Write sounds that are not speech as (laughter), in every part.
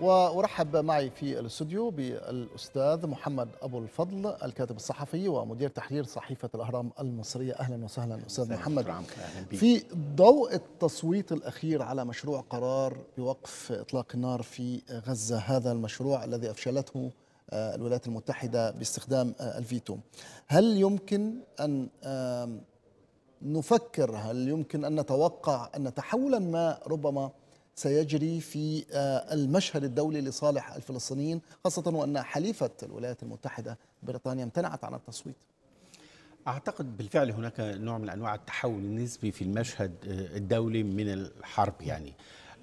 وارحب معي في الاستوديو بالاستاذ محمد ابو الفضل الكاتب الصحفي ومدير تحرير صحيفه الاهرام المصريه اهلا وسهلا استاذ محمد في ضوء التصويت الاخير على مشروع قرار بوقف اطلاق النار في غزه هذا المشروع الذي افشلته آه، الولايات المتحده باستخدام آه، الفيتو هل يمكن ان نفكر هل يمكن ان نتوقع ان تحولا ما ربما سيجري في آه، المشهد الدولي لصالح الفلسطينيين خاصة وأن حليفة الولايات المتحدة بريطانيا امتنعت عن التصويت أعتقد بالفعل هناك نوع من أنواع التحول النسبي في المشهد آه، الدولي من الحرب يعني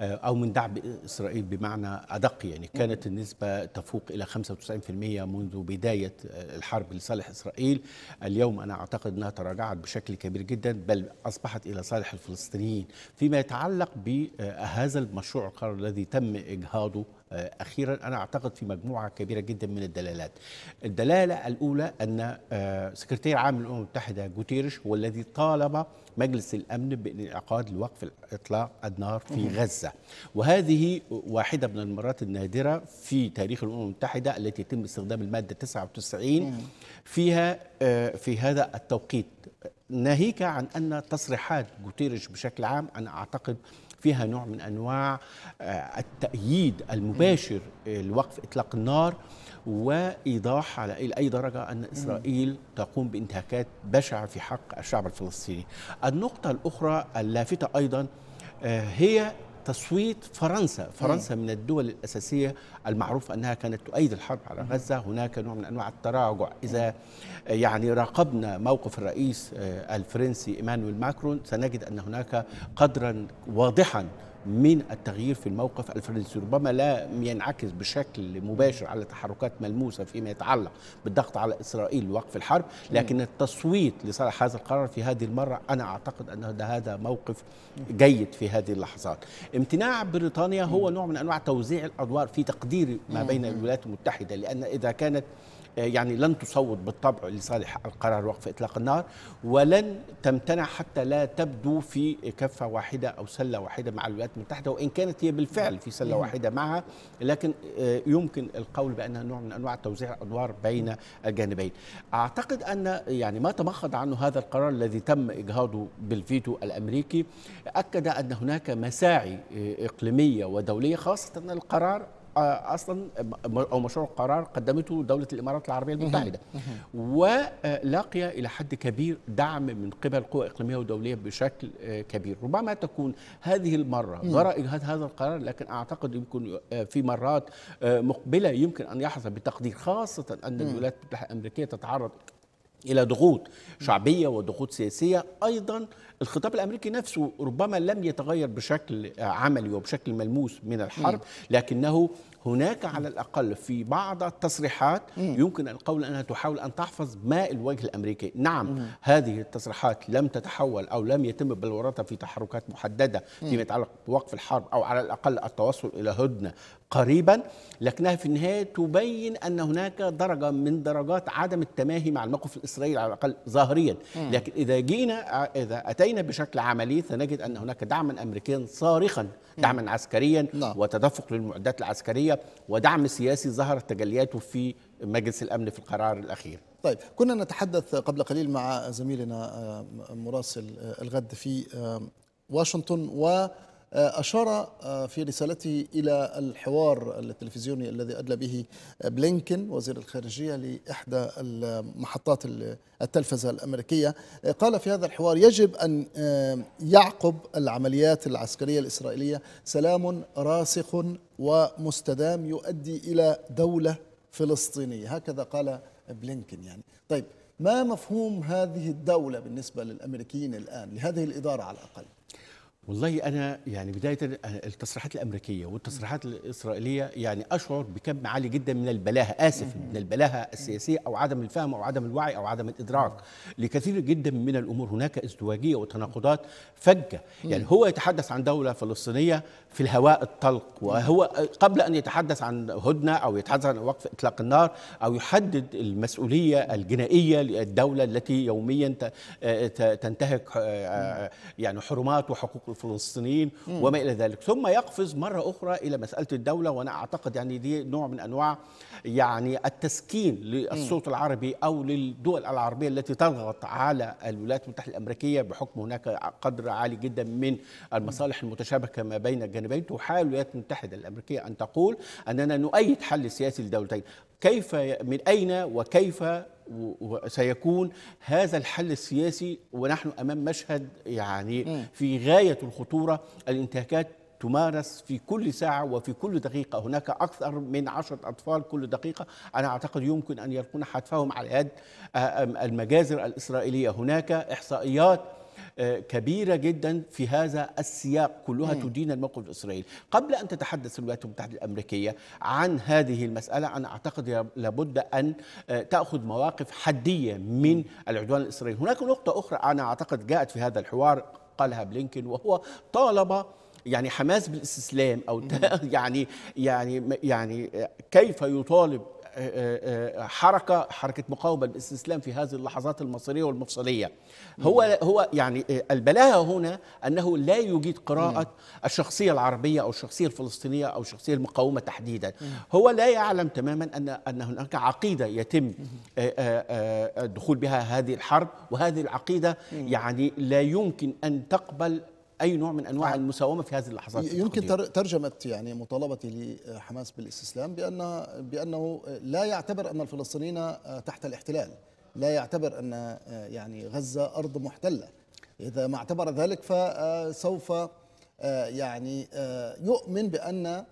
آه، أو من دعم إسرائيل بمعنى أدق يعني كانت النسبة تفوق إلى 95% منذ بداية آه، الحرب لصالح إسرائيل اليوم أنا أعتقد أنها تراجعت بشكل كبير جدا بل أصبحت إلى صالح الفلسطينيين فيما يتعلق بهذا آه، المشروع القرار الذي تم إجهاضه اخيرا انا اعتقد في مجموعه كبيره جدا من الدلالات. الدلاله الاولى ان سكرتير عام الامم المتحده جوتيرش هو الذي طالب مجلس الأمن بإنعقاد الوقف إطلاق النار في غزة وهذه واحدة من المرات النادرة في تاريخ الأمم المتحدة التي يتم استخدام المادة 99 فيها آه، في هذا التوقيت ناهيك عن أن تصريحات جوتيرش بشكل عام أنا أعتقد فيها نوع من أنواع آه، التأييد المباشر لوقف إطلاق النار وايضاح على اي درجه ان اسرائيل تقوم بانتهاكات بشعه في حق الشعب الفلسطيني. النقطه الاخرى اللافته ايضا آه، هي تصويت فرنسا فرنسا من الدول الأساسية المعروف أنها كانت تؤيد الحرب على غزة هناك نوع من أنواع التراجع إذا آه، يعني راقبنا موقف الرئيس آه، الفرنسي إيمانويل ماكرون سنجد أن هناك قدرا واضحا من التغيير في الموقف الفرنسي ربما لا ينعكس بشكل مباشر على تحركات ملموسة فيما يتعلق بالضغط على إسرائيل لوقف الحرب لكن التصويت لصالح هذا القرار في هذه المرة أنا أعتقد أن هذا موقف جيد في هذه اللحظات امتناع بريطانيا هو نوع من أنواع توزيع الأدوار في تقدير ما بين الولايات المتحدة لأن إذا كانت آه، يعني لن تصوت بالطبع لصالح القرار وقف إطلاق النار ولن تمتنع حتى لا تبدو في كفة واحدة أو سلة واحدة مع الولايات المتحدة وإن كانت هي بالفعل في سلة نعم. واحدة معها لكن آه، يمكن القول بأنها نوع من أنواع توزيع الأدوار بين الجانبين أعتقد أن يعني ما تمخض عنه هذا القرار الذي تم إجهاضه بالفيتو الأمريكي أكد أن هناك مساعي آه، إقليمية ودولية خاصة ان القرار آه، اصلا او مشروع قرار قدمته دوله الامارات العربيه المتحده ولقي آه، الى حد كبير دعم من قبل قوى اقليميه ودوليه بشكل آه، كبير ربما تكون هذه المره وراء هذا القرار لكن اعتقد يمكن في مرات مقبله يمكن ان يحظى بتقدير خاصه ان الولايات المتحده الامريكيه تتعرض الى ضغوط شعبيه وضغوط سياسيه ايضا الخطاب الامريكي نفسه ربما لم يتغير بشكل عملي وبشكل ملموس من الحرب لكنه هناك على الأقل في بعض التصريحات يمكن القول أنها تحاول أن تحفظ ماء الوجه الأمريكي نعم هذه التصريحات لم تتحول أو لم يتم بلورتها في تحركات محددة فيما يتعلق بوقف الحرب أو على الأقل التوصل إلى هدنة قريبا لكنها في النهاية تبين أن هناك درجة من درجات عدم التماهي مع الموقف الإسرائيلي على الأقل ظاهريا لكن إذا جينا إذا أتينا بشكل عملي سنجد أن هناك دعما أمريكيا صارخا دعما نعم. عسكريا نعم. وتدفق للمعدات العسكرية ودعم سياسي ظهرت تجلياته في مجلس الأمن في القرار الأخير طيب كنا نتحدث قبل قليل مع زميلنا آه، مراسل آه، الغد في آه، واشنطن و آه، أشار آه، في رسالته إلى الحوار التلفزيوني الذي أدلى به آه، بلينكن وزير الخارجية لإحدى المحطات التلفزة الأمريكية قال في هذا الحوار يجب أن يعقب العمليات العسكرية الإسرائيلية سلام راسخ ومستدام يؤدي إلى دولة فلسطينية هكذا قال بلينكن يعني طيب ما مفهوم هذه الدولة بالنسبة للأمريكيين الآن لهذه الإدارة على الأقل والله انا يعني بدايه التصريحات الامريكيه والتصريحات الاسرائيليه يعني اشعر بكم عالي جدا من البلاهه اسف من البلاهه السياسيه او عدم الفهم او عدم الوعي او عدم الادراك لكثير جدا من الامور هناك ازدواجيه وتناقضات فجه يعني هو يتحدث عن دوله فلسطينيه في الهواء الطلق وهو قبل ان يتحدث عن هدنه او يتحدث عن وقف اطلاق النار او يحدد المسؤوليه الجنائيه للدوله التي يوميا آه، تنتهك آه، آه، يعني حرمات وحقوق الفلسطينيين وما الى ذلك ثم يقفز مره اخرى الى مساله الدوله وانا اعتقد يعني دي نوع من انواع يعني التسكين للصوت العربي او للدول العربيه التي تضغط على الولايات المتحده الامريكيه بحكم هناك قدر عالي جدا من المصالح المتشابكه ما بين الجانبين تحاول الولايات المتحده الامريكيه ان تقول اننا نؤيد حل سياسي للدولتين كيف من اين وكيف وسيكون هذا الحل السياسي ونحن امام مشهد يعني في غايه الخطوره الانتهاكات تمارس في كل ساعة وفي كل دقيقة هناك أكثر من عشرة أطفال كل دقيقة أنا أعتقد يمكن أن يلقون حتفهم على يد آه، المجازر الإسرائيلية هناك إحصائيات آه، كبيرة جدا في هذا السياق كلها تدين الموقف الإسرائيلي قبل أن تتحدث الولايات المتحدة الأمريكية عن هذه المسألة أنا أعتقد لابد أن آه، تأخذ مواقف حدية من العدوان الإسرائيلي هناك نقطة أخرى أنا أعتقد جاءت في هذا الحوار قالها بلينكن وهو طالب يعني حماس بالاستسلام او (laughs) يعني يعني يعني آه، كيف يطالب حركه حركه مقاومه الاستسلام في هذه اللحظات المصيريه والمفصليه هو هو يعني البلاهه هنا انه لا يجيد قراءه نعم. الشخصيه العربيه او الشخصيه الفلسطينيه او الشخصيه المقاومه تحديدا نعم. هو لا يعلم تماما ان ان هناك عقيده يتم نعم. الدخول بها هذه الحرب وهذه العقيده يعني لا يمكن ان تقبل اي نوع من انواع المساومه في هذه اللحظات يمكن ترجمه يعني مطالبتي لحماس بالاستسلام بان بانه لا يعتبر ان الفلسطينيين تحت الاحتلال لا يعتبر ان يعني غزه ارض محتله اذا ما اعتبر ذلك فسوف يعني يؤمن بان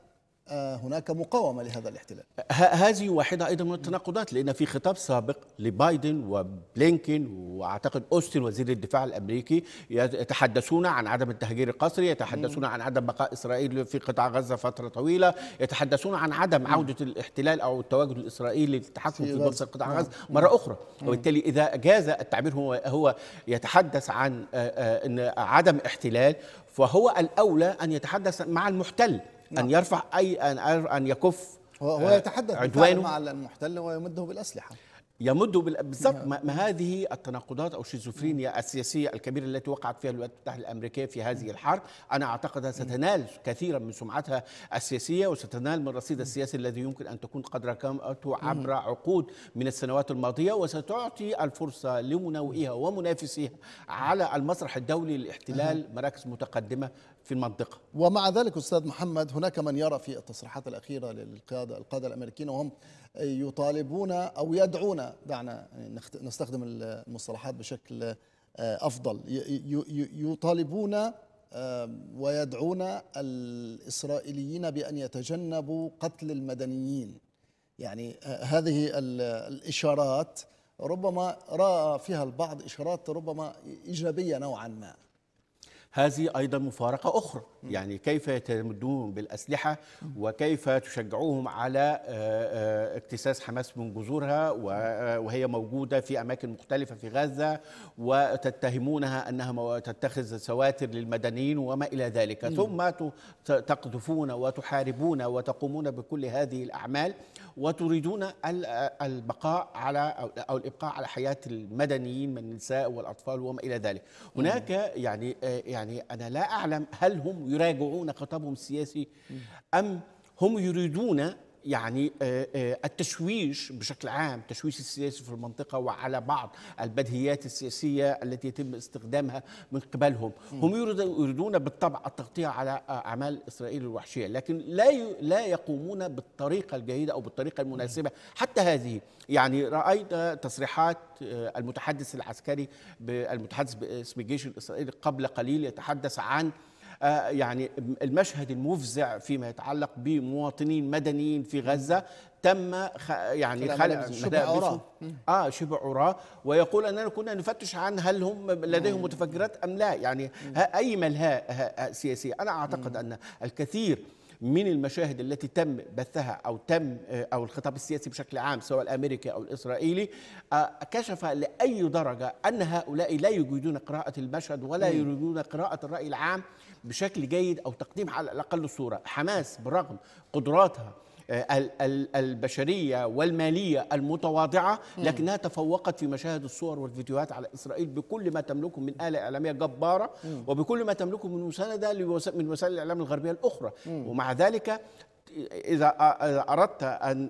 هناك مقاومة لهذا الاحتلال هذه واحدة أيضا من التناقضات لأن في خطاب سابق لبايدن وبلينكين وأعتقد أوستن وزير الدفاع الأمريكي يتحدثون عن عدم التهجير القسري يتحدثون عن عدم بقاء إسرائيل في قطاع غزة فترة طويلة يتحدثون عن عدم عودة الاحتلال أو التواجد الإسرائيلي للتحكم في بلسة قطاع نعم. غزة مرة نعم. أخرى وبالتالي إذا جاز التعبير هو هو يتحدث عن آه، آه، عدم احتلال فهو الأولى أن يتحدث مع المحتل ان نعم. يرفع اي ان ان يكف هو آه، يتحدث عدوانه مع المحتل ويمده بالاسلحه يمد بالضبط نعم. ما هذه التناقضات او الشيزوفرينيا نعم. السياسيه الكبيره التي وقعت فيها الولايات المتحده الامريكيه في هذه الحرب، انا اعتقدها ستنال كثيرا من سمعتها السياسيه وستنال من الرصيد السياسي الذي يمكن ان تكون قد ركمته عبر عقود من السنوات الماضيه وستعطي الفرصه لمنوئها ومنافسيها على المسرح الدولي لاحتلال مراكز متقدمه في المنطقة ومع ذلك أستاذ محمد هناك من يرى في التصريحات الأخيرة للقادة القادة الأمريكيين وهم يطالبون أو يدعون دعنا نستخدم المصطلحات بشكل أفضل يطالبون ويدعون الإسرائيليين بأن يتجنبوا قتل المدنيين يعني هذه الإشارات ربما رأى فيها البعض إشارات ربما إيجابية نوعا ما هذه أيضا مفارقة أخرى يعني كيف يتمدون بالأسلحة وكيف تشجعوهم على آه، آه، اكتساس حماس من جذورها آه، وهي موجودة في أماكن مختلفة في غزة وتتهمونها أنها تتخذ سواتر للمدنيين وما إلى ذلك ثم تقذفون وتحاربون وتقومون بكل هذه الأعمال وتريدون البقاء على أو الإبقاء على حياة المدنيين من النساء والأطفال وما إلى ذلك هناك يعني, يعني يعني أنا لا أعلم هل هم يراجعون خطابهم السياسي أم هم يريدون يعني آه، آه، التشويش بشكل عام تشويش السياسي في المنطقة وعلى بعض البدهيات السياسية التي يتم استخدامها من قبلهم هم يريدون بالطبع التغطية على آه، أعمال إسرائيل الوحشية لكن لا لا يقومون بالطريقة الجيدة أو بالطريقة المناسبة حتى هذه يعني رأيت تصريحات المتحدث العسكري المتحدث باسم الجيش الإسرائيلي قبل قليل يتحدث عن آه، يعني المشهد المفزع فيما يتعلق بمواطنين مدنيين في غزة تم يعني خلق شبه عراة اه شبه عراة ويقول اننا كنا نفتش عن هل هم لديهم متفجرات ام لا يعني اي ملهاء سياسي انا اعتقد ان الكثير من المشاهد التي تم بثها او تم آه، او الخطاب السياسي بشكل عام سواء الامريكي او الاسرائيلي آه، كشف لاي درجه ان هؤلاء لا يريدون قراءه المشهد ولا يريدون قراءه الراي العام بشكل جيد او تقديم على الاقل صوره حماس برغم قدراتها آه، البشريه والماليه المتواضعه لكنها تفوقت في مشاهد الصور والفيديوهات على اسرائيل بكل ما تملكه من اله اعلاميه جباره وبكل ما تملكه من مسانده من وسائل الاعلام الغربيه الاخرى ومع ذلك إذا أردت أن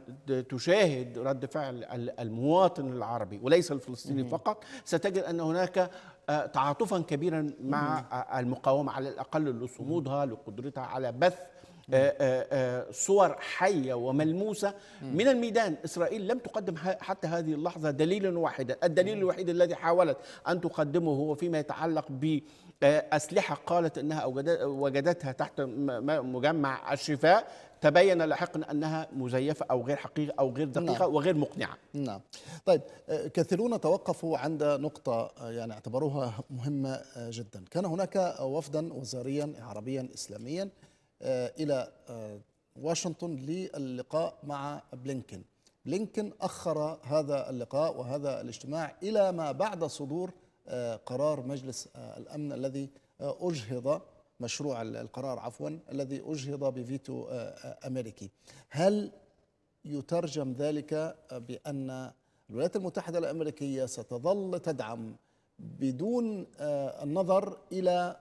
تشاهد رد فعل المواطن العربي وليس الفلسطيني فقط ستجد أن هناك آه، تعاطفا كبيرا مع آه، المقاومه على الاقل لصمودها لقدرتها على بث آه، صور حية وملموسة من الميدان إسرائيل لم تقدم حتى هذه اللحظة دليلا واحدا الدليل الوحيد الذي حاولت أن تقدمه هو فيما يتعلق ب أسلحة قالت أنها وجدتها تحت مجمع الشفاء تبين لاحقا انها مزيفه او غير حقيقه او غير دقيقه نعم. وغير مقنعه. نعم. طيب آه، كثيرون توقفوا عند نقطه آه، يعني اعتبروها مهمه آه، جدا، كان هناك وفدا وزاريا عربيا اسلاميا الى واشنطن للقاء مع بلينكن. بلينكن اخر هذا اللقاء وهذا الاجتماع الى ما بعد صدور قرار مجلس الامن الذي اجهض مشروع القرار عفوا الذي أجهض بفيتو آه، آه، أمريكي هل يترجم ذلك بأن الولايات المتحدة الأمريكية ستظل تدعم بدون آه، النظر إلى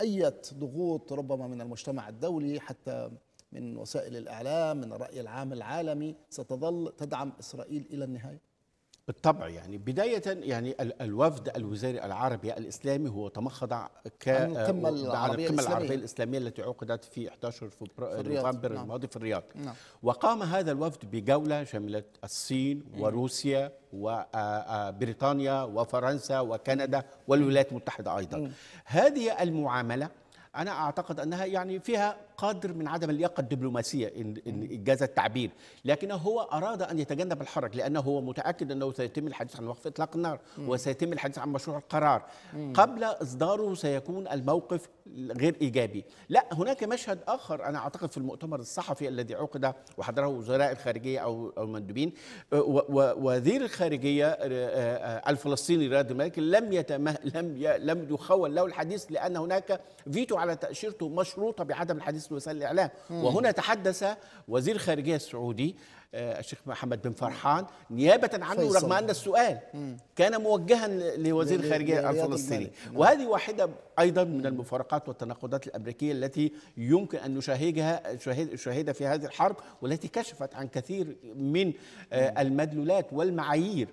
أي ضغوط ربما من المجتمع الدولي حتى من وسائل الإعلام من الرأي العام العالمي ستظل تدعم إسرائيل إلى النهاية بالطبع يعني بداية يعني الوفد الوزاري العربي الإسلامي هو تمخض ك القمة آه، العربية, العربية الإسلامية التي عقدت في 11 فبراير نوفمبر نعم. الماضي في الرياض نعم. وقام هذا الوفد بجولة شملت الصين وروسيا وبريطانيا آه، آه، وفرنسا وكندا والولايات المتحدة أيضا هذه المعاملة أنا أعتقد أنها يعني فيها قدر من عدم اللياقه الدبلوماسيه ان ان جاز التعبير، لكن هو اراد ان يتجنب الحرج لانه هو متاكد انه سيتم الحديث عن وقف اطلاق النار وسيتم الحديث عن مشروع القرار قبل اصداره سيكون الموقف غير ايجابي، لا هناك مشهد اخر انا اعتقد في المؤتمر الصحفي الذي عقد وحضره وزراء الخارجيه او او مندوبين آه، وزير الخارجيه آه، آه، الفلسطيني رياض المالكي لم يتمه لم لم يخول له الحديث لان هناك فيتو على تاشيرته مشروطه بعدم الحديث الحديث وسائل الإعلام وهنا تحدث وزير خارجية السعودي آه، الشيخ محمد بن فرحان نيابة عنه رغم أن السؤال كان موجها لوزير الخارجية الفلسطيني نعم. وهذه واحدة أيضا من المفارقات والتناقضات الأمريكية التي يمكن أن نشاهدها شاهد في هذه الحرب والتي كشفت عن كثير من آه، المدلولات والمعايير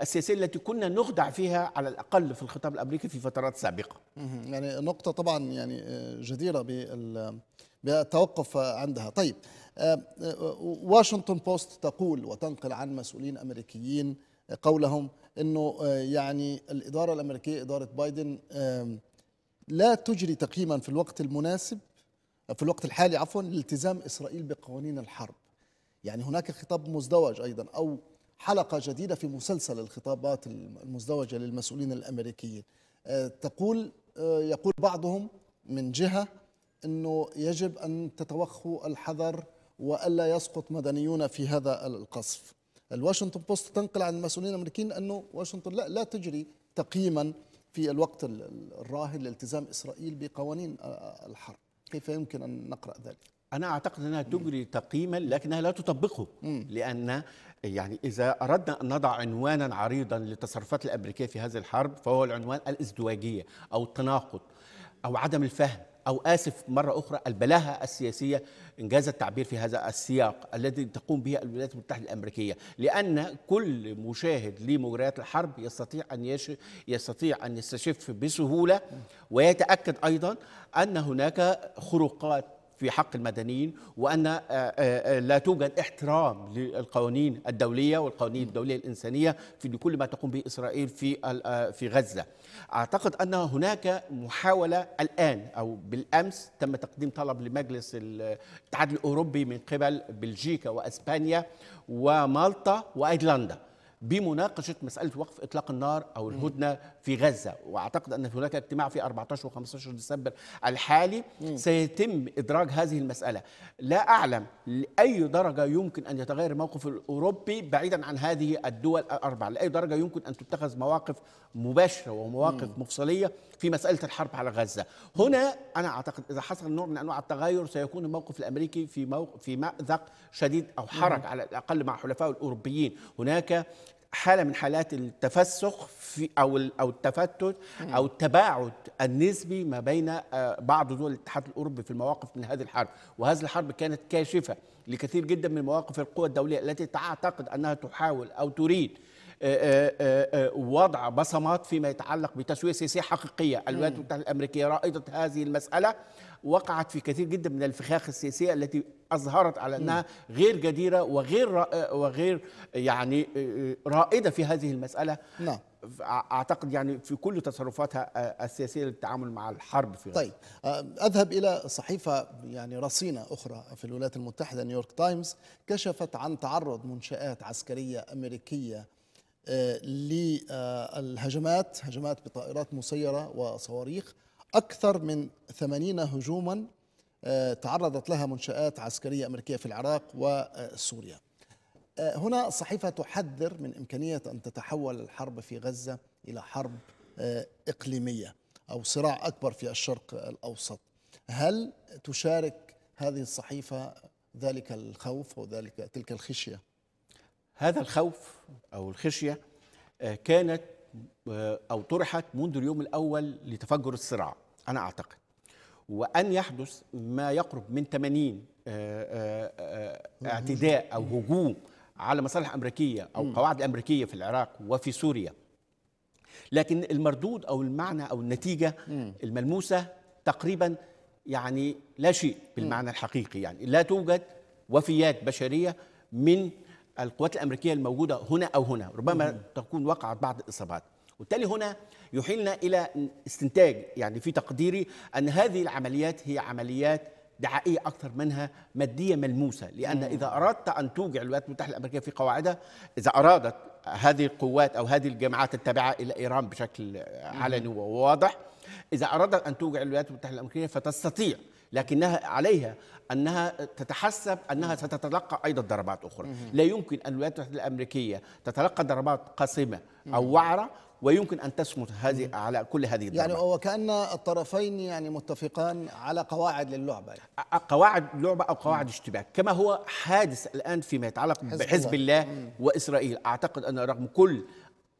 السياسيه التي كنا نخدع فيها على الاقل في الخطاب الامريكي في فترات سابقه. يعني نقطه طبعا يعني آه، جديره بال بتوقف عندها طيب آه، آه، واشنطن بوست تقول وتنقل عن مسؤولين أمريكيين قولهم أنه آه، يعني الإدارة الأمريكية إدارة بايدن لا تجري تقييما في الوقت المناسب في الوقت الحالي عفوا لالتزام إسرائيل بقوانين الحرب يعني هناك خطاب مزدوج أيضا أو حلقة جديدة في مسلسل الخطابات المزدوجة للمسؤولين الأمريكيين تقول يقول بعضهم من جهة أنه يجب أن تتوخوا الحذر وألا يسقط مدنيون في هذا القصف الواشنطن بوست تنقل عن المسؤولين الأمريكيين أنه واشنطن لا, لا تجري تقييما في الوقت الراهن لالتزام إسرائيل بقوانين الحرب كيف يمكن أن نقرأ ذلك؟ أنا أعتقد أنها تجري تقييما لكنها لا تطبقه لأن يعني إذا أردنا أن نضع عنوانا عريضا للتصرفات الأمريكية في هذه الحرب فهو العنوان الازدواجية أو التناقض أو عدم الفهم أو آسف مرة أخرى البلاهة السياسية إنجاز التعبير في هذا السياق الذي تقوم به الولايات المتحدة الأمريكية لأن كل مشاهد لمجريات الحرب يستطيع أن يش... يستطيع أن يستشف بسهولة ويتأكد أيضا أن هناك خروقات في حق المدنيين وأن آه، آه، آه، لا توجد احترام للقوانين الدولية والقوانين الدولية الإنسانية في كل ما تقوم به إسرائيل في في غزة أعتقد أن هناك محاولة الآن أو بالأمس تم تقديم طلب لمجلس الاتحاد الأوروبي من قبل بلجيكا وأسبانيا ومالطا وأيرلندا بمناقشه مساله وقف اطلاق النار او الهدنه في غزه واعتقد ان هناك اجتماع في 14 و15 ديسمبر الحالي سيتم ادراج هذه المساله لا اعلم لاي درجه يمكن ان يتغير الموقف الاوروبي بعيدا عن هذه الدول الأربع لاي درجه يمكن ان تتخذ مواقف مباشره ومواقف مفصليه في مسألة الحرب على غزة هنا أنا أعتقد إذا حصل نوع من أنواع التغير سيكون الموقف الأمريكي في, موق... في مأزق شديد أو حرج نعم. على الأقل مع حلفائه الأوروبيين هناك حاله من حالات التفسخ في او او التفتت او التباعد النسبي ما بين آه، بعض دول الاتحاد الاوروبي في المواقف من هذه الحرب، وهذه الحرب كانت كاشفه لكثير جدا من مواقف القوى الدوليه التي تعتقد انها تحاول او تريد آه، آه، آه، وضع بصمات فيما يتعلق بتسوية سياسية حقيقية الولايات المتحدة الأمريكية رائدة هذه المسألة وقعت في كثير جدا من الفخاخ السياسية التي أظهرت على أنها غير جديرة وغير وغير يعني رائدة في هذه المسألة نعم اعتقد يعني في كل تصرفاتها السياسيه للتعامل مع الحرب في غزه. طيب اذهب الى صحيفه يعني رصينه اخرى في الولايات المتحده نيويورك تايمز كشفت عن تعرض منشات عسكريه امريكيه للهجمات هجمات بطائرات مسيرة وصواريخ أكثر من 80 هجوما آه، تعرضت لها منشآت عسكرية أمريكية في العراق وسوريا آه، هنا صحيفة تحذر من إمكانية أن تتحول الحرب في غزة إلى حرب آه، إقليمية أو صراع أكبر في الشرق الأوسط هل تشارك هذه الصحيفة ذلك الخوف وذلك تلك الخشية هذا الخوف أو الخشية آه، كانت آه، أو طرحت منذ اليوم الأول لتفجر الصراع أنا أعتقد وأن يحدث ما يقرب من 80 آه، اعتداء أو هجوم على مصالح أمريكية أو قواعد أمريكية في العراق وفي سوريا لكن المردود أو المعنى أو النتيجة الملموسة تقريبا يعني لا شيء بالمعنى الحقيقي يعني لا توجد وفيات بشرية من القوات الامريكيه الموجوده هنا او هنا ربما تكون وقعت بعض الاصابات وبالتالي هنا يحيلنا الى استنتاج يعني في تقديري ان هذه العمليات هي عمليات دعائيه اكثر منها ماديه ملموسه لان مم. اذا اردت ان توجع الولايات المتحده الامريكيه في قواعدها اذا ارادت هذه القوات او هذه الجماعات التابعه الى ايران بشكل علني وواضح اذا ارادت ان توجع الولايات المتحده الامريكيه فتستطيع لكنها عليها انها تتحسب انها ستتلقى ايضا ضربات اخرى لا يمكن ان الولايات المتحده الامريكيه تتلقى ضربات قاسمه او وعره ويمكن ان تصمت هذه على كل هذه الضربات يعني وكان الطرفين يعني متفقان على قواعد للعبه يعني. قواعد لعبه او قواعد اشتباك كما هو حادث الان فيما يتعلق بحزب الله, الله واسرائيل اعتقد ان رغم كل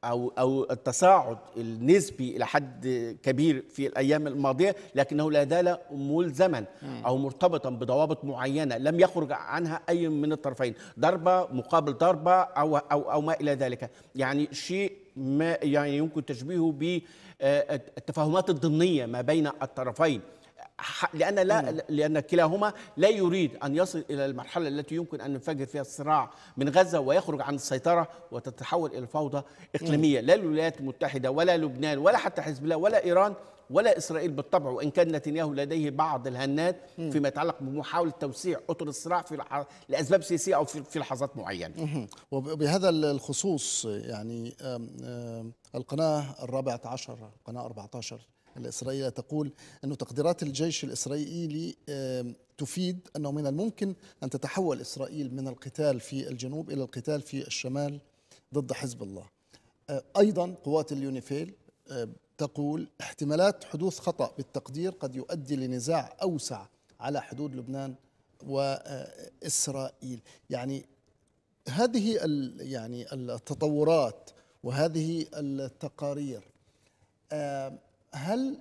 او او التصاعد النسبي الى حد كبير في الايام الماضيه لكنه لا زال ملزما او مرتبطا بضوابط معينه لم يخرج عنها اي من الطرفين ضربه مقابل ضربه او او او ما الى ذلك يعني شيء ما يعني يمكن تشبيهه بالتفاهمات آه، الضمنيه ما بين الطرفين لأن لا لأن كلاهما لا يريد أن يصل إلى المرحلة التي يمكن أن ينفجر فيها الصراع من غزة ويخرج عن السيطرة وتتحول إلى فوضى إقليمية لا الولايات المتحدة ولا لبنان ولا حتى حزب الله ولا إيران ولا إسرائيل بالطبع وإن كان نتنياهو لديه بعض الهنات فيما يتعلق بمحاولة توسيع أطر الصراع في لأسباب سياسية أو في لحظات معينة وبهذا الخصوص يعني القناة الرابعة عشر القناة 14 الإسرائيلية تقول أن تقديرات الجيش الإسرائيلي تفيد أنه من الممكن أن تتحول إسرائيل من القتال في الجنوب إلى القتال في الشمال ضد حزب الله آه، أيضا قوات اليونيفيل آه، تقول احتمالات حدوث خطأ بالتقدير قد يؤدي لنزاع أوسع على حدود لبنان وإسرائيل يعني هذه يعني التطورات وهذه التقارير هل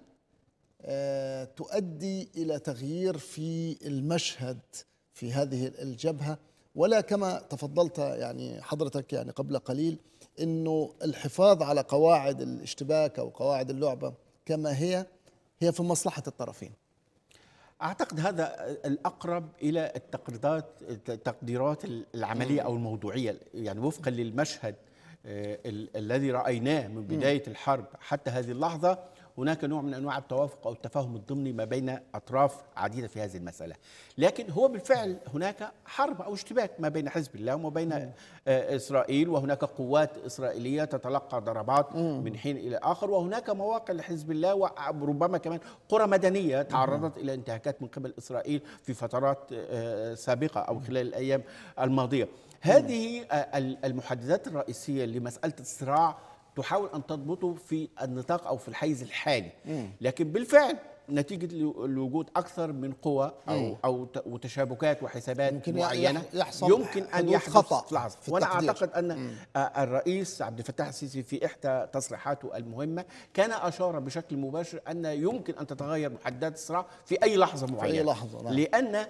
آه، تؤدي الى تغيير في المشهد في هذه الجبهه ولا كما تفضلت يعني حضرتك يعني قبل قليل انه الحفاظ على قواعد الاشتباك او قواعد اللعبه كما هي هي في مصلحه الطرفين. اعتقد هذا الاقرب الى التقديرات التقديرات العمليه او الموضوعيه يعني وفقا للمشهد آه، الذي رايناه من بدايه الحرب حتى هذه اللحظه هناك نوع من انواع التوافق او التفاهم الضمني ما بين اطراف عديده في هذه المساله، لكن هو بالفعل هناك حرب او اشتباك ما بين حزب الله وما بين آه، اسرائيل وهناك قوات اسرائيليه تتلقى ضربات من حين الى اخر وهناك مواقع لحزب الله وربما آه، كمان قرى مدنيه تعرضت الى انتهاكات من قبل اسرائيل في فترات آه، سابقه او خلال الايام الماضيه. هذه المحددات الرئيسيه لمساله الصراع تحاول ان تضبطه في النطاق او في الحيز الحالي لكن بالفعل نتيجه لوجود اكثر من قوى او او وتشابكات وحسابات ممكن معينه يحصل يمكن ان يحدث خطا في لحظه وانا اعتقد ان الرئيس عبد الفتاح السيسي في احدى تصريحاته المهمه كان اشار بشكل مباشر ان يمكن ان تتغير محددات الصراع في اي لحظه معينه في اي لحظه نعم. لان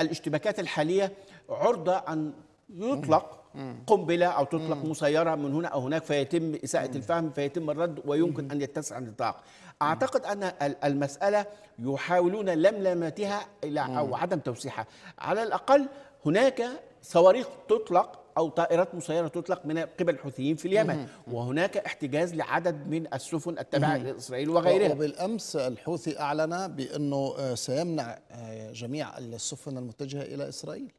الاشتباكات الحاليه عرضه ان يطلق مم. قنبله او تطلق مسيره من هنا او هناك فيتم اساءه الفهم فيتم الرد ويمكن ان يتسع النطاق اعتقد ان المساله يحاولون لملمتها الى او عدم توسيعها على الاقل هناك صواريخ تطلق او طائرات مسيره تطلق من قبل الحوثيين في اليمن وهناك احتجاز لعدد من السفن التابعه لاسرائيل وغيرها وبالامس الحوثي اعلن بانه آه، سيمنع آه، جميع السفن المتجهه الى اسرائيل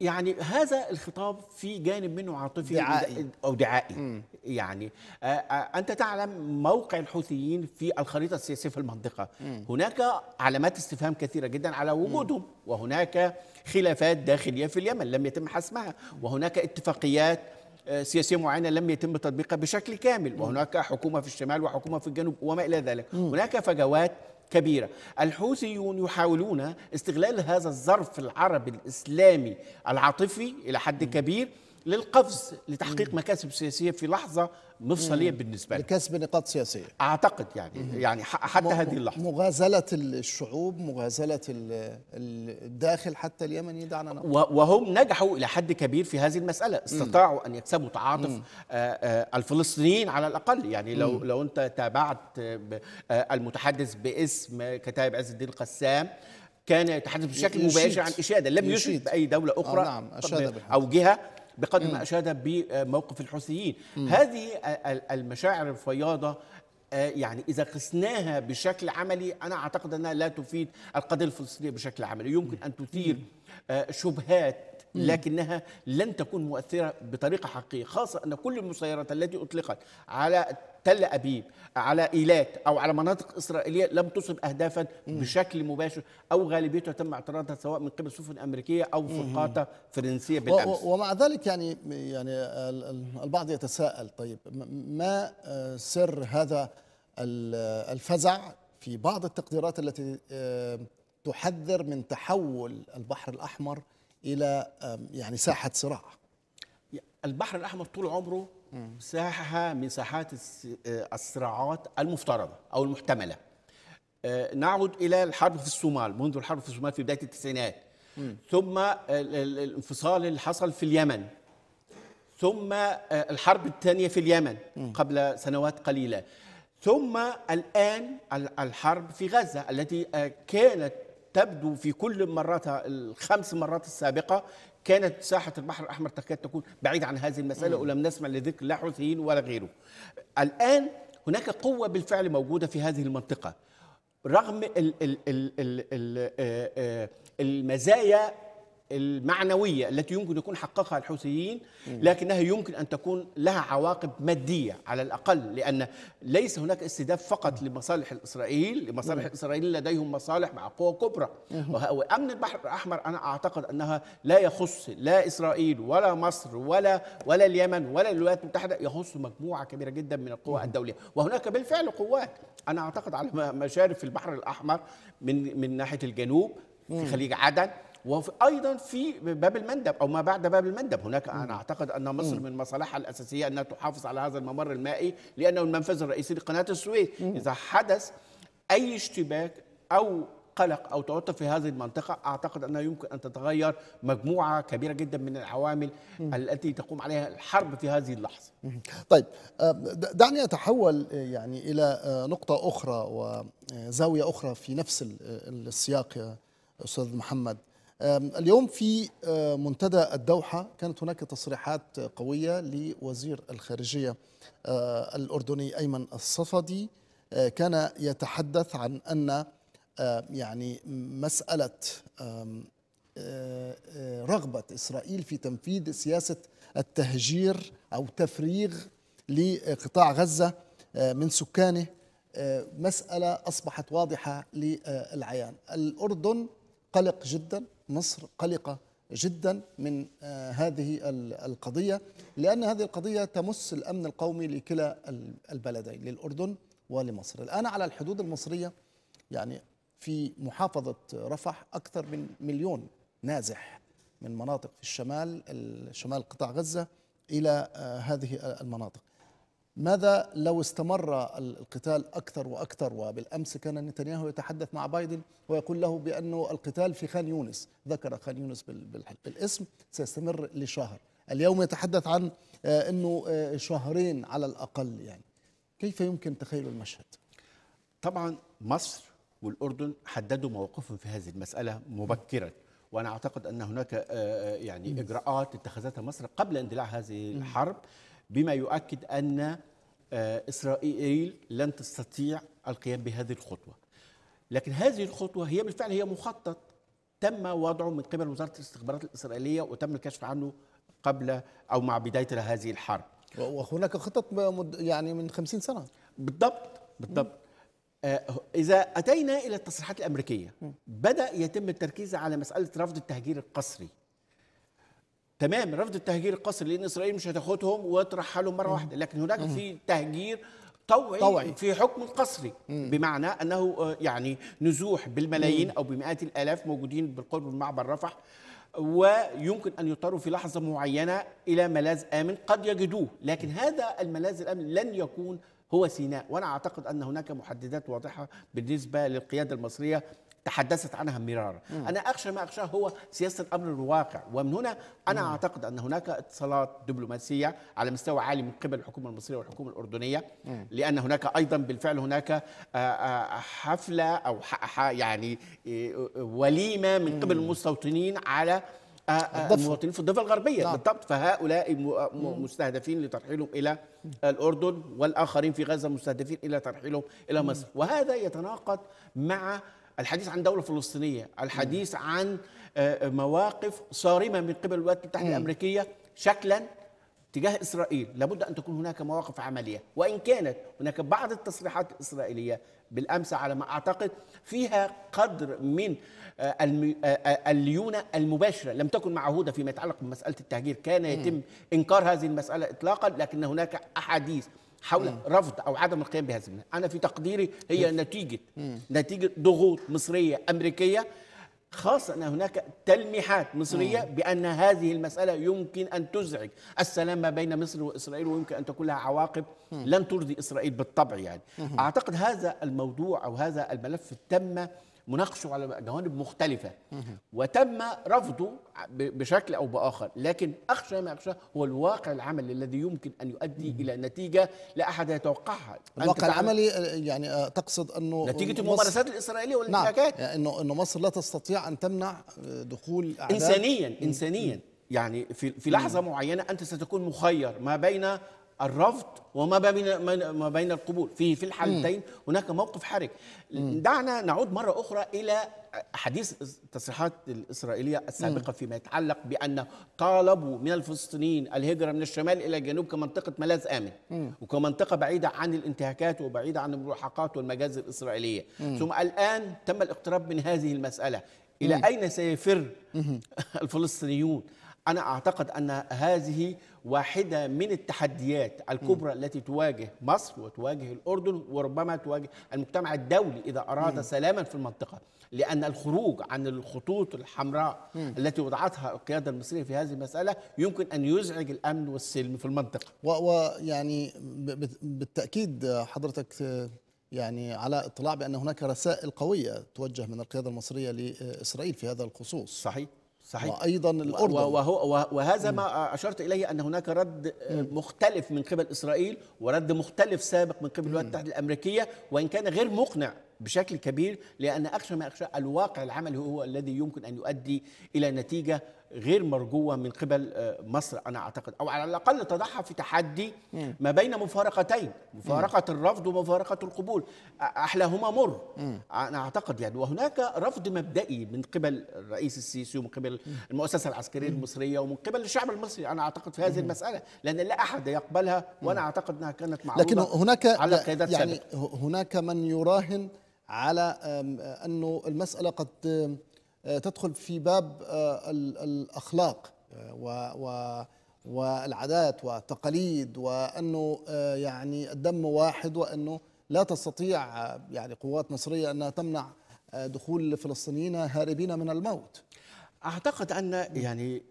يعني هذا الخطاب في جانب منه عاطفي دعائي. او دعائي مم. يعني آه، آه، انت تعلم موقع الحوثيين في الخريطه السياسيه في المنطقه مم. هناك علامات استفهام كثيره جدا على وجودهم مم. وهناك خلافات داخليه في اليمن لم يتم حسمها وهناك اتفاقيات آه، سياسيه معينه لم يتم تطبيقها بشكل كامل وهناك حكومه في الشمال وحكومه في الجنوب وما الى ذلك مم. هناك فجوات كبيرة الحوثيون يحاولون استغلال هذا الظرف العربي الإسلامي العاطفي إلى حد كبير للقفز لتحقيق مكاسب سياسيه في لحظه مفصليه بالنسبه له لكسب نقاط سياسيه اعتقد يعني مم. يعني حتى هذه اللحظه مغازله الشعوب مغازله الداخل حتى اليمني دعنا نقول وهم نجحوا الى حد كبير في هذه المساله استطاعوا مم. ان يكسبوا تعاطف الفلسطينيين على الاقل يعني لو مم. لو انت تابعت المتحدث باسم كتاب عز الدين القسام كان يتحدث بشكل مباشر عن اشاده لم يشهد باي دوله آه، اخرى أو نعم أشاد أو جهه بقدر ما أشاد بموقف الحوثيين هذه المشاعر الفياضة آه، يعني إذا قسناها بشكل عملي أنا أعتقد أنها لا تفيد القضية الفلسطينية بشكل عملي يمكن أن تثير آه، شبهات لكنها لن تكون مؤثرة بطريقة حقيقية خاصة أن كل المسيرات التي أطلقت على تل أبيب على إيلات أو على مناطق إسرائيلية لم تصب أهدافا بشكل مباشر أو غالبيتها تم اعتراضها سواء من قبل سفن أمريكية أو فرقاطة فرنسية بالأمس ومع ذلك يعني يعني البعض يتساءل طيب ما آه، سر هذا الفزع في بعض التقديرات التي آه، تحذر من تحول البحر الأحمر إلى يعني ساحة صراع البحر الأحمر طول عمره ساحه من ساحات آه، الصراعات المفترضه او المحتمله آه، نعود الى الحرب في الصومال منذ الحرب في الصومال في بدايه التسعينات ثم آه، الانفصال اللي حصل في اليمن ثم الحرب الثانيه في اليمن قبل سنوات قليله ثم الان الحرب في غزه التي كانت تبدو في كل مراتها الخمس مرات السابقة كانت ساحة البحر الأحمر تكاد تكون بعيدة عن هذه المسألة ولم نسمع لذكر لا حوثيين ولا غيره الآن هناك قوة بالفعل موجودة في هذه المنطقة رغم آه، آه، المزايا المعنوية التي يمكن يكون حققها الحوثيين لكنها يمكن أن تكون لها عواقب مادية على الأقل لأن ليس هناك استهداف فقط لمصالح الإسرائيل لمصالح الإسرائيل لديهم مصالح مع قوة كبرى وأمن البحر الأحمر أنا أعتقد أنها لا يخص لا إسرائيل ولا مصر ولا ولا اليمن ولا الولايات المتحدة يخص مجموعة كبيرة جدا من القوى الدولية وهناك بالفعل قوات أنا أعتقد على مشارف البحر الأحمر من من ناحية الجنوب في خليج عدن وايضا في باب المندب او ما بعد باب المندب هناك انا اعتقد ان مصر من مصالحها الاساسيه انها تحافظ على هذا الممر المائي لانه المنفذ الرئيسي لقناه السويس اذا حدث اي اشتباك او قلق او توتر في هذه المنطقه اعتقد انه يمكن ان تتغير مجموعه كبيره جدا من العوامل التي تقوم عليها الحرب في هذه اللحظه. طيب دعني اتحول آه، يعني الى آه، نقطه اخرى وزاويه اخرى في نفس آه، السياق يا استاذ محمد. اليوم في أه، منتدى الدوحة كانت هناك تصريحات قوية لوزير الخارجية أه، الأردني أيمن الصفدي أه، كان يتحدث عن أن يعني مسألة رغبة إسرائيل في تنفيذ سياسة التهجير أو تفريغ لقطاع غزة من سكانه مسألة أصبحت واضحة للعيان الأردن قلق جدا مصر قلقة جدا من آه، هذه القضية لأن هذه القضية تمس الأمن القومي لكلا البلدين للأردن ولمصر الآن على الحدود المصرية يعني في محافظة رفح أكثر من مليون نازح من مناطق في الشمال شمال قطاع غزة إلى آه، هذه المناطق ماذا لو استمر القتال أكثر وأكثر وبالأمس كان نتنياهو يتحدث مع بايدن ويقول له بأنه القتال في خان يونس ذكر خان يونس بالاسم سيستمر لشهر اليوم يتحدث عن آه، أنه آه، شهرين على الأقل يعني كيف يمكن تخيل المشهد؟ طبعا مصر والأردن حددوا موقفهم في هذه المسألة مبكرا وانا اعتقد ان هناك آه، يعني اجراءات اتخذتها مصر قبل اندلاع هذه الحرب بما يؤكد أن آه، إسرائيل لن تستطيع القيام بهذه الخطوة لكن هذه الخطوة هي بالفعل هي مخطط تم وضعه من قبل وزارة الاستخبارات الإسرائيلية وتم الكشف عنه قبل أو مع بداية هذه الحرب وهناك خطط يعني من خمسين سنة بالضبط بالضبط آه، إذا أتينا إلى التصريحات الأمريكية بدأ يتم التركيز على مسألة رفض التهجير القسري تمام رفض التهجير القسري لان اسرائيل مش هتاخدهم وترحلهم مره واحده لكن هناك في تهجير طوعي, طوعي في حكم قسري بمعنى انه آه، يعني نزوح بالملايين او بمئات الالاف موجودين بالقرب من معبر رفح ويمكن ان يضطروا في لحظه معينه الى ملاذ امن قد يجدوه لكن هذا الملاذ الامن لن يكون هو سيناء وانا اعتقد ان هناك محددات واضحه بالنسبه للقياده المصريه تحدثت عنها مرارا أنا أخشى ما أخشاه هو سياسة الأمر الواقع ومن هنا أنا مم. أعتقد أن هناك اتصالات دبلوماسية على مستوى عالي من قبل الحكومة المصرية والحكومة الأردنية مم. لأن هناك أيضا بالفعل هناك آه، آه، حفلة أو يعني آه، وليمة من قبل المستوطنين على المواطنين في الضفه الغربيه نعم. بالضبط فهؤلاء مستهدفين لترحيلهم الى الاردن والاخرين في غزه مستهدفين الى ترحيلهم الى مصر وهذا يتناقض مع الحديث عن دولة فلسطينية الحديث عن آه، آه، مواقف صارمة من قبل الولايات المتحدة الأمريكية شكلا تجاه إسرائيل لابد أن تكون هناك مواقف عملية وإن كانت هناك بعض التصريحات الإسرائيلية بالأمس على ما أعتقد فيها قدر من آه، الليونة المباشرة لم تكن معهودة فيما يتعلق بمسألة التهجير كان يتم إنكار هذه المسألة إطلاقا لكن هناك أحاديث حول مم. رفض او عدم القيام بهذا المنهج انا في تقديري هي مم. نتيجه مم. نتيجه ضغوط مصريه امريكيه خاصة أن هناك تلميحات مصرية بأن هذه المسألة يمكن أن تزعج السلام ما بين مصر وإسرائيل ويمكن أن تكون لها عواقب لن ترضي إسرائيل بالطبع يعني أعتقد هذا الموضوع أو هذا الملف تم مناقشه على جوانب مختلفه وتم رفضه بشكل او باخر لكن اخشى ما اخشى هو الواقع العملي الذي يمكن ان يؤدي الى نتيجه لا احد يتوقعها الواقع العملي آه، يعني آه، تقصد انه نتيجه الممارسات الاسرائيليه نعم، والانتهاكات نعم. انه انه مصر لا تستطيع ان تمنع آه، دخول أعداد انسانيا انسانيا يعني في في لحظه معينه انت ستكون مخير ما بين الرفض وما بين ما بين القبول في في الحالتين هناك موقف حرج دعنا نعود مره اخرى الى حديث التصريحات الاسرائيليه السابقه فيما يتعلق بان طالبوا من الفلسطينيين الهجره من الشمال الى الجنوب كمنطقه ملاذ امن وكمنطقه بعيده عن الانتهاكات وبعيده عن الملاحقات والمجازر الاسرائيليه ثم الان تم الاقتراب من هذه المساله الى اين سيفر (laughs) الفلسطينيون انا اعتقد ان هذه واحدة من التحديات الكبرى م. التي تواجه مصر وتواجه الأردن وربما تواجه المجتمع الدولي إذا أراد م. سلاما في المنطقة لأن الخروج عن الخطوط الحمراء م. التي وضعتها القيادة المصرية في هذه المسألة يمكن أن يزعج الأمن والسلم في المنطقة ويعني بالتأكيد حضرتك يعني على اطلاع بأن هناك رسائل قوية توجه من القيادة المصرية لإسرائيل في هذا الخصوص صحيح صحيح وايضا الاردن وهو وهذا ما اشرت اليه ان هناك رد مختلف من قبل اسرائيل ورد مختلف سابق من قبل الولايات المتحده الامريكيه وان كان غير مقنع بشكل كبير لان اخشى ما اخشى الواقع العملي هو الذي يمكن ان يؤدي الى نتيجه غير مرجوه من قبل آه، مصر انا اعتقد او على الاقل تضعها في تحدي ما بين مفارقتين مفارقه الرفض ومفارقه القبول احلاهما مر انا اعتقد يعني وهناك رفض مبدئي من قبل الرئيس السيسي ومن قبل المؤسسه العسكريه المصريه ومن قبل الشعب المصري انا اعتقد في هذه المساله لان لا احد يقبلها وانا اعتقد انها كانت معروضه لكن هناك على قيادات يعني هناك من يراهن على انه المساله قد آه، تدخل في باب آه، الأخلاق آه، والعادات والتقاليد وأنه يعني الدم واحد وأنه لا تستطيع يعني قوات مصرية أنها تمنع دخول الفلسطينيين هاربين من الموت أعتقد أن يعني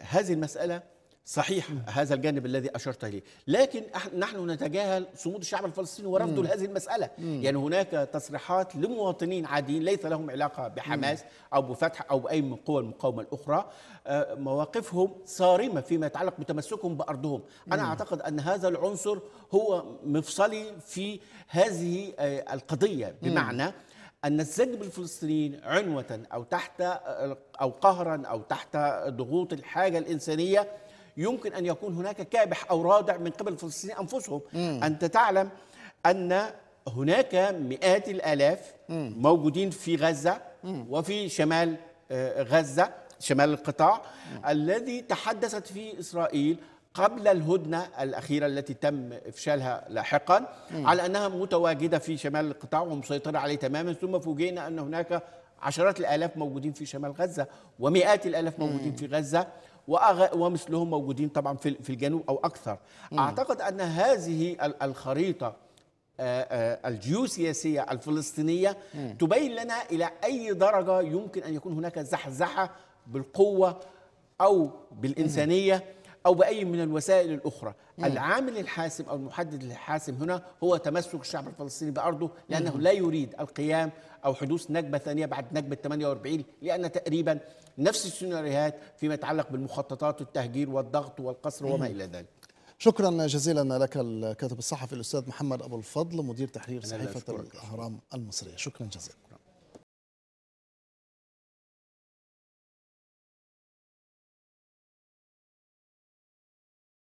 هذه المسألة صحيح م. هذا الجانب الذي اشرت اليه لكن نحن نتجاهل صمود الشعب الفلسطيني ورفضه لهذه المساله م. يعني هناك تصريحات لمواطنين عاديين ليس لهم علاقه بحماس م. او بفتح او باي من قوى المقاومه الاخرى آه، مواقفهم صارمه فيما يتعلق بتمسكهم بارضهم انا اعتقد ان هذا العنصر هو مفصلي في هذه آه، القضيه بمعنى أن السجن بالفلسطينيين عنوة أو تحت آه، أو قهرا أو تحت ضغوط الحاجة الإنسانية يمكن أن يكون هناك كابح أو رادع من قبل الفلسطينيين أنفسهم مم. أنت تعلم أن هناك مئات الآلاف مم. موجودين في غزة مم. وفي شمال آه، غزة شمال القطاع مم. الذي تحدثت في إسرائيل قبل الهدنة الأخيرة التي تم إفشالها لاحقا مم. على أنها متواجدة في شمال القطاع ومسيطرة عليه تماما ثم فوجئنا أن هناك عشرات الآلاف موجودين في شمال غزة ومئات الآلاف موجودين مم. في غزة ومثلهم موجودين طبعا في الجنوب أو أكثر أعتقد أن هذه الخريطة الجيوسياسية الفلسطينية تبين لنا إلى أي درجة يمكن أن يكون هناك زحزحة بالقوة أو بالإنسانية أو بأي من الوسائل الأخرى مم. العامل الحاسم أو المحدد الحاسم هنا هو تمسك الشعب الفلسطيني بأرضه لأنه مم. لا يريد القيام أو حدوث نكبة ثانية بعد نكبة 48 لأن تقريبا نفس السيناريوهات فيما يتعلق بالمخططات والتهجير والضغط والقصر مم. وما إلى ذلك شكرا جزيلا لك الكاتب الصحفي الأستاذ محمد أبو الفضل مدير تحرير صحيفة الأهرام المصرية شكرا جزيلا